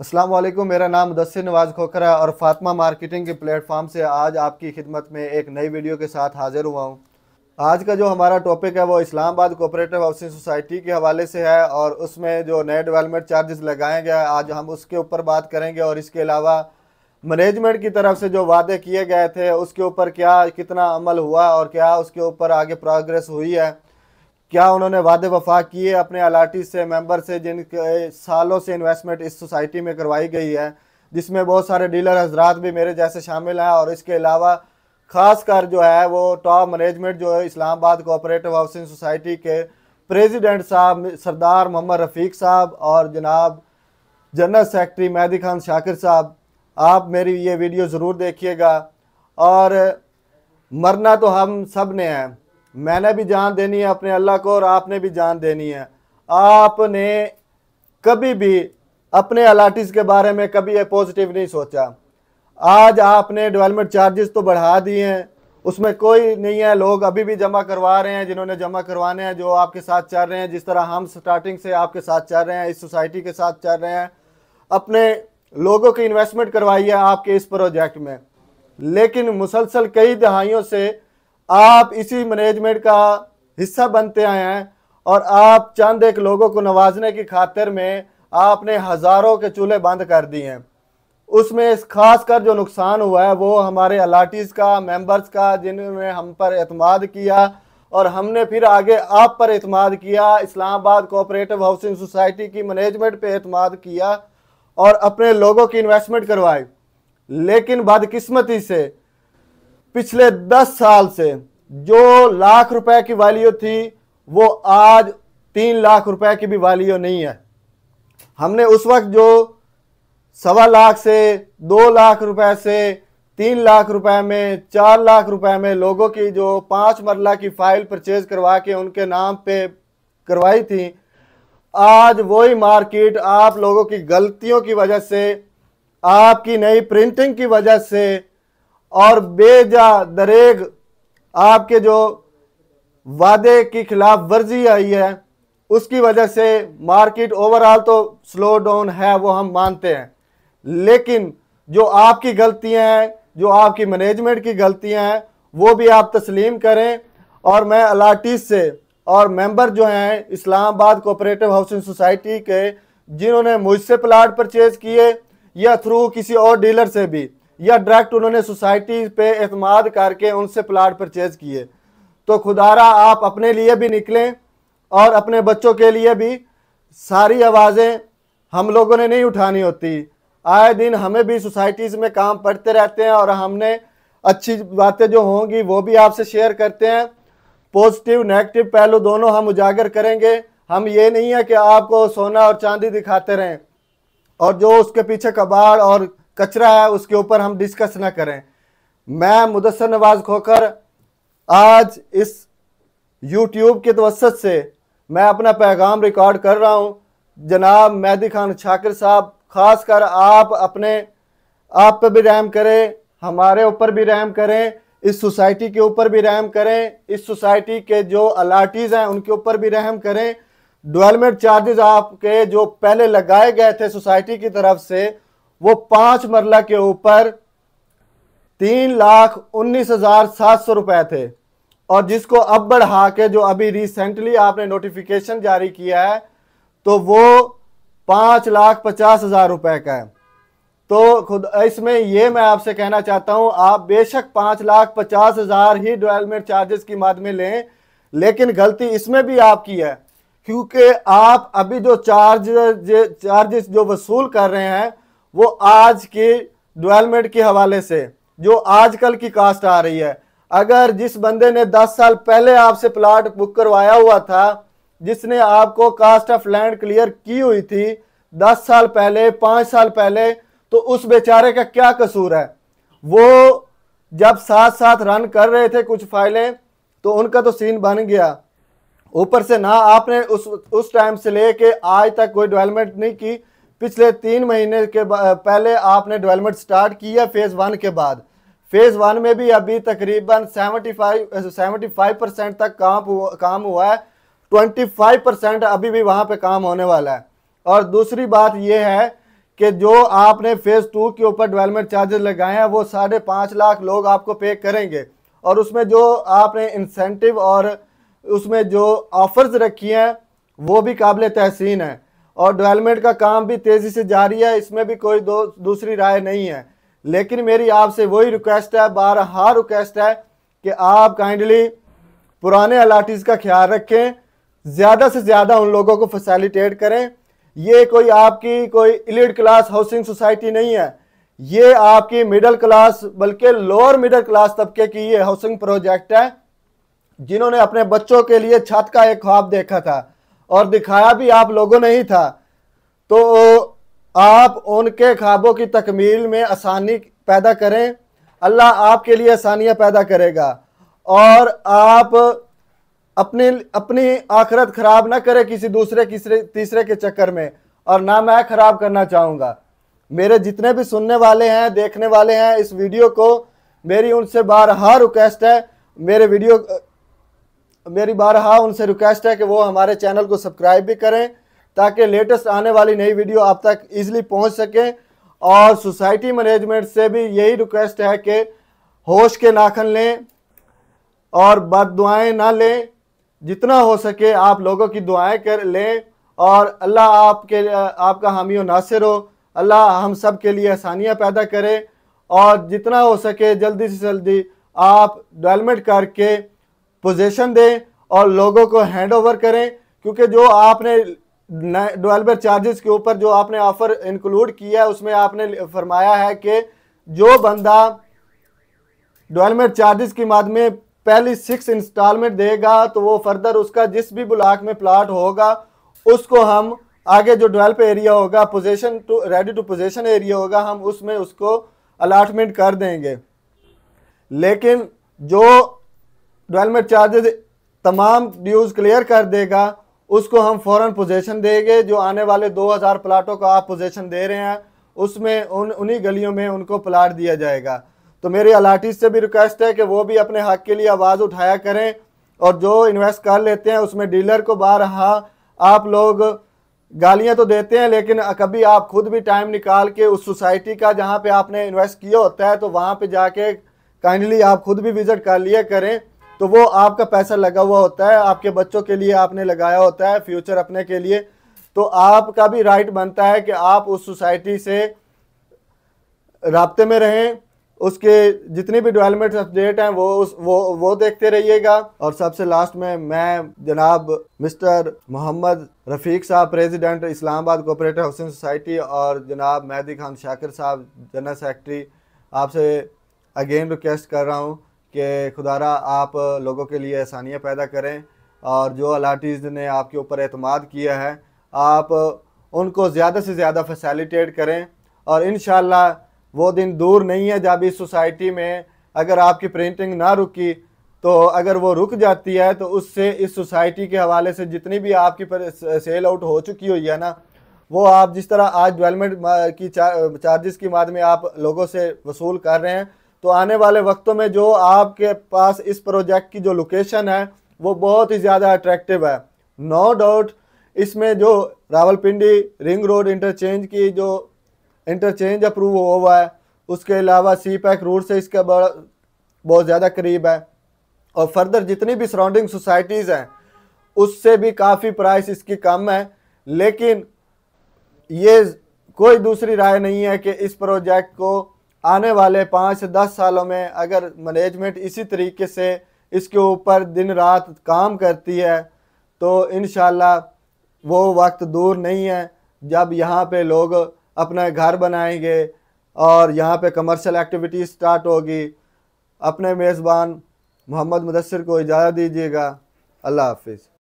अस्सलाम वालेकुम मेरा नाम मुदसर नवाज़ खोखरा और फातिमा मार्केटिंग के प्लेटफॉर्म से आज आपकी खिदमत में एक नई वीडियो के साथ हाजिर हुआ हूँ आज का जो हमारा टॉपिक है वो इस्लामाबाद कोऑपरेटिव हाउसिंग सोसाइटी के हवाले से है और उसमें जो नए डेवलपमेंट चार्जेस लगाए गए आज हम उसके ऊपर बात करेंगे और इसके अलावा मैनेजमेंट की तरफ से जो वादे किए गए थे उसके ऊपर क्या कितना अमल हुआ और क्या उसके ऊपर आगे प्रोग्रेस हुई है क्या उन्होंने वादे वफा किए अपने अलाटी से मेंबर से जिन सालों से इन्वेस्टमेंट इस सोसाइटी में करवाई गई है जिसमें बहुत सारे डीलर हजरात भी मेरे जैसे शामिल हैं और इसके अलावा ख़ास कर जो है वो टॉप मैनेजमेंट जो है इस्लामाबाद कोऑपरेटिव हाउसिंग सोसाइटी के प्रेसिडेंट साहब सरदार मोहम्मद रफ़ीक साहब और जनाब जनरल सेक्रेटरी मेहदी खान शाकिर साहब आप मेरी ये वीडियो ज़रूर देखिएगा और मरना तो हम सब ने हैं मैंने भी जान देनी है अपने अल्लाह को और आपने भी जान देनी है आपने कभी भी अपने अलाटिस के बारे में कभी पॉजिटिव नहीं सोचा आज आपने डेवलपमेंट चार्जेस तो बढ़ा दिए हैं उसमें कोई नहीं है लोग अभी भी जमा करवा रहे हैं जिन्होंने जमा करवाने हैं जो आपके साथ चल रहे हैं जिस तरह हम स्टार्टिंग से आपके साथ चल रहे हैं इस सोसाइटी के साथ चल रहे हैं अपने लोगों की इन्वेस्टमेंट करवाई है आपके इस प्रोजेक्ट में लेकिन मुसलसल कई दहाइयों से आप इसी मैनेजमेंट का हिस्सा बनते आए हैं और आप चंद एक लोगों को नवाजने की खातिर में आपने हज़ारों के चूल्हे बंद कर दिए हैं उसमें इस खास कर जो नुकसान हुआ है वो हमारे अलाटीज़ का मेंबर्स का जिन्होंने हम पर अतमाद किया और हमने फिर आगे आप पर अतमाद किया इस्लामाबाद कोऑपरेटिव हाउसिंग सोसाइटी की मैनेजमेंट पे अतमाद किया और अपने लोगों की इन्वेस्टमेंट करवाई लेकिन बदकिस्मती से पिछले दस साल से जो लाख रुपए की वैल्यू थी वो आज तीन लाख रुपए की भी वैल्यू नहीं है हमने उस वक्त जो सवा लाख से दो लाख रुपए से तीन लाख रुपए में चार लाख रुपए में लोगों की जो पाँच मरला की फ़ाइल परचेज करवा के उनके नाम पे करवाई थी आज वही मार्केट आप लोगों की गलतियों की वजह से आपकी नई प्रिंटिंग की वजह से और बेजा दरेग आपके जो वादे की खिलाफ वर्जी आई है उसकी वजह से मार्केट ओवरऑल तो स्लो डाउन है वो हम मानते हैं लेकिन जो आपकी गलतियां हैं जो आपकी मैनेजमेंट की गलतियां हैं वो भी आप तस्लीम करें और मैं अलाटिस से और मेंबर जो हैं इस्लामाबाद कोऑपरेटिव हाउसिंग सोसाइटी के जिन्होंने मुझसे प्लाट परचेज़ किए या थ्रू किसी और डीलर से भी या डायरेक्ट उन्होंने सोसाइटी पे अतमाद करके उनसे प्लाट परचेज किए तो खुदारा आप अपने लिए भी निकलें और अपने बच्चों के लिए भी सारी आवाज़ें हम लोगों ने नहीं उठानी होती आए दिन हमें भी सोसाइटीज़ में काम पड़ते रहते हैं और हमने अच्छी बातें जो होंगी वो भी आपसे शेयर करते हैं पॉजिटिव नेगेटिव पहलू दोनों हम उजागर करेंगे हम ये नहीं है कि आपको सोना और चांदी दिखाते रहें और जो उसके पीछे कबाड़ और कचरा है उसके ऊपर हम डिस्कस ना करें मैं मुदसर नवाज खोकर आज इस यूट्यूब के तवसत से मैं अपना पैगाम रिकॉर्ड कर रहा हूँ जनाब मेहदी खान छाकर साहब ख़ास कर आप अपने आप पर भी रहम करें हमारे ऊपर भी रहम करें इस सोसाइटी के ऊपर भी रहम करें इस सोसाइटी के जो अलाटीज़ हैं उनके ऊपर भी रहम करें डेवलपमेंट चार्जेस आपके जो पहले लगाए गए थे सोसाइटी की तरफ से वो पांच मरला के ऊपर तीन लाख उन्नीस हजार सात सौ रुपए थे और जिसको अब बढ़ा के जो अभी रिसेंटली आपने नोटिफिकेशन जारी किया है तो वो पाँच लाख पचास हज़ार रुपए का है तो खुद इसमें ये मैं आपसे कहना चाहता हूं आप बेशक पाँच लाख पचास हज़ार ही डेवलपमेंट चार्जेस की माद में लें लेकिन गलती इसमें भी आपकी है क्योंकि आप अभी जो चार्ज चार्जेस जो वसूल कर रहे हैं वो आज की डेवलपमेंट के हवाले से जो आजकल की कास्ट आ रही है अगर जिस बंदे ने 10 साल पहले आपसे प्लाट बुक करवाया हुआ था जिसने आपको कास्ट ऑफ लैंड क्लियर की हुई थी 10 साल पहले 5 साल पहले तो उस बेचारे का क्या कसूर है वो जब साथ साथ रन कर रहे थे कुछ फाइलें तो उनका तो सीन बन गया ऊपर से ना आपने उस उस टाइम से लेके आज तक कोई डेवलपमेंट नहीं की पिछले तीन महीने के पहले आपने डेवलपमेंट स्टार्ट की है फेज़ वन के बाद फेज़ वन में भी अभी तकरीबन 75 75 परसेंट तक काम हुआ, काम हुआ है 25 परसेंट अभी भी वहाँ पे काम होने वाला है और दूसरी बात यह है कि जो आपने फेज़ टू के ऊपर डेवलपमेंट चार्जेस लगाए हैं वो साढ़े पाँच लाख लोग आपको पे करेंगे और उसमें जो आपने इंसेंटिव और उसमें जो ऑफ़र्स रखी हैं वो भी काबिल तहसीन है और डेवलपमेंट का काम भी तेज़ी से जारी है इसमें भी कोई दो दूसरी राय नहीं है लेकिन मेरी आपसे वही रिक्वेस्ट है हार रिक्वेस्ट है कि आप काइंडली पुराने अलाटीज़ का ख्याल रखें ज़्यादा से ज़्यादा उन लोगों को फैसिलिटेट करें ये कोई आपकी कोई इलिड क्लास हाउसिंग सोसाइटी नहीं है ये आपकी मिडिल क्लास बल्कि लोअर मिडिल क्लास तबके की ये हाउसिंग प्रोजेक्ट है जिन्होंने अपने बच्चों के लिए छत का एक ख्वाब देखा था और दिखाया भी आप लोगों ने ही था तो आप उनके ख्वाबों की तकमील में आसानी पैदा करें अल्लाह आपके लिए आसानियाँ पैदा करेगा और आप अपनी अपनी आखरत ख़राब ना करें किसी दूसरे किसरे तीसरे के चक्कर में और ना मैं ख़राब करना चाहूँगा मेरे जितने भी सुनने वाले हैं देखने वाले हैं इस वीडियो को मेरी उनसे बारहा रिक्वेस्ट है मेरे वीडियो मेरी बारहा उनसे रिक्वेस्ट है कि वो हमारे चैनल को सब्सक्राइब भी करें ताकि लेटेस्ट आने वाली नई वीडियो आप तक ईज़िली पहुँच सकें और सोसाइटी मैनेजमेंट से भी यही रिक्वेस्ट है कि होश के नाखन लें और बद दुआएँ ना लें जितना हो सके आप लोगों की दुआएं कर लें और अल्लाह आपके आपका हामी व नासिर हो अल्लाह हम सब के लिए आसानियाँ पैदा करे और जितना हो सके जल्दी से जल्दी आप डेवलपमेंट करके पोजीशन दें और लोगों को हैंड ओवर करें क्योंकि जो आपने डेवलपर चार्जेस के ऊपर जो आपने ऑफ़र इंक्लूड किया है उसमें आपने फरमाया है कि जो बंदा डेवलपमेंट चार्जेस की माध्यम में पहली सिक्स इंस्टॉलमेंट देगा तो वो फर्दर उसका जिस भी ब्लाक में प्लाट होगा उसको हम आगे जो डेवलप एरिया होगा possession to ready to possession area होगा हम उसमें उसको अलाटमेंट कर देंगे लेकिन जो डेवलपमेंट चार्जेज तमाम ड्यूज़ क्लियर कर देगा उसको हम फौरन पोजेसन देंगे जो आने वाले 2000 प्लाटों को आप पोजेसन दे रहे हैं उसमें उन उन्हीं गलियों में उनको प्लाट दिया जाएगा तो मेरी अलाटी से भी रिक्वेस्ट है कि वो भी अपने हक के लिए आवाज़ उठाया करें और जो इन्वेस्ट कर लेते हैं उसमें डीलर को हाँ आप लोग गालियां तो देते हैं लेकिन कभी आप खुद भी टाइम निकाल के उस सोसाइटी का जहाँ पे आपने इन्वेस्ट किया होता है तो वहाँ पे जाके काइंडली आप खुद भी विज़िट कर लिया करें तो वो आपका पैसा लगा हुआ होता है आपके बच्चों के लिए आपने लगाया होता है फ्यूचर अपने के लिए तो आपका भी राइट बनता है कि आप उस सोसाइटी से रबते में रहें उसके जितनी भी डेवलपमेंट अपडेट हैं वो उस वो वो देखते रहिएगा और सबसे लास्ट में मैं जनाब मिस्टर मोहम्मद रफ़ीक साहब president Islamabad cooperative housing society और जनाब मेहदी खान शाकिर साहब जनरल सेक्रेटरी आपसे अगेन रिक्वेस्ट कर रहा हूँ कि खुदारा आप लोगों के लिए आसानियाँ पैदा करें और जो अलाटीज़ ने आपके ऊपर अतमाद किया है आप उनको ज़्यादा से ज़्यादा फैसिलिटेट करें और इन वो दिन दूर नहीं है जब इस सोसाइटी में अगर आपकी प्रिंटिंग ना रुकी तो अगर वो रुक जाती है तो उससे इस सोसाइटी के हवाले से जितनी भी आपकी पर सेल आउट हो चुकी हुई है ना वो आप जिस तरह आज डेवलपमेंट की चार्जेस की माद में आप लोगों से वसूल कर रहे हैं तो आने वाले वक्तों में जो आपके पास इस प्रोजेक्ट की जो लोकेशन है वो बहुत ही ज़्यादा अट्रैक्टिव है नो no डाउट इसमें जो रावलपिंडी रिंग रोड इंटरचेंज की जो इंटरचेंज अप्रूव हुआ है उसके अलावा सी पैक रोड से इसका बड़ा बहुत ज़्यादा करीब है और फर्दर जितनी भी सराउंडिंग सोसाइटीज़ हैं उससे भी काफ़ी प्राइस इसकी कम है लेकिन ये कोई दूसरी राय नहीं है कि इस प्रोजेक्ट को आने वाले पाँच दस सालों में अगर मैनेजमेंट इसी तरीके से इसके ऊपर दिन रात काम करती है तो इन वो वक्त दूर नहीं है जब यहाँ पे लोग अपना घर बनाएंगे और यहाँ पे कमर्शियल एक्टिविटी स्टार्ट होगी अपने मेज़बान मोहम्मद मुदसर को इजाज़त दीजिएगा अल्लाह हाफिज़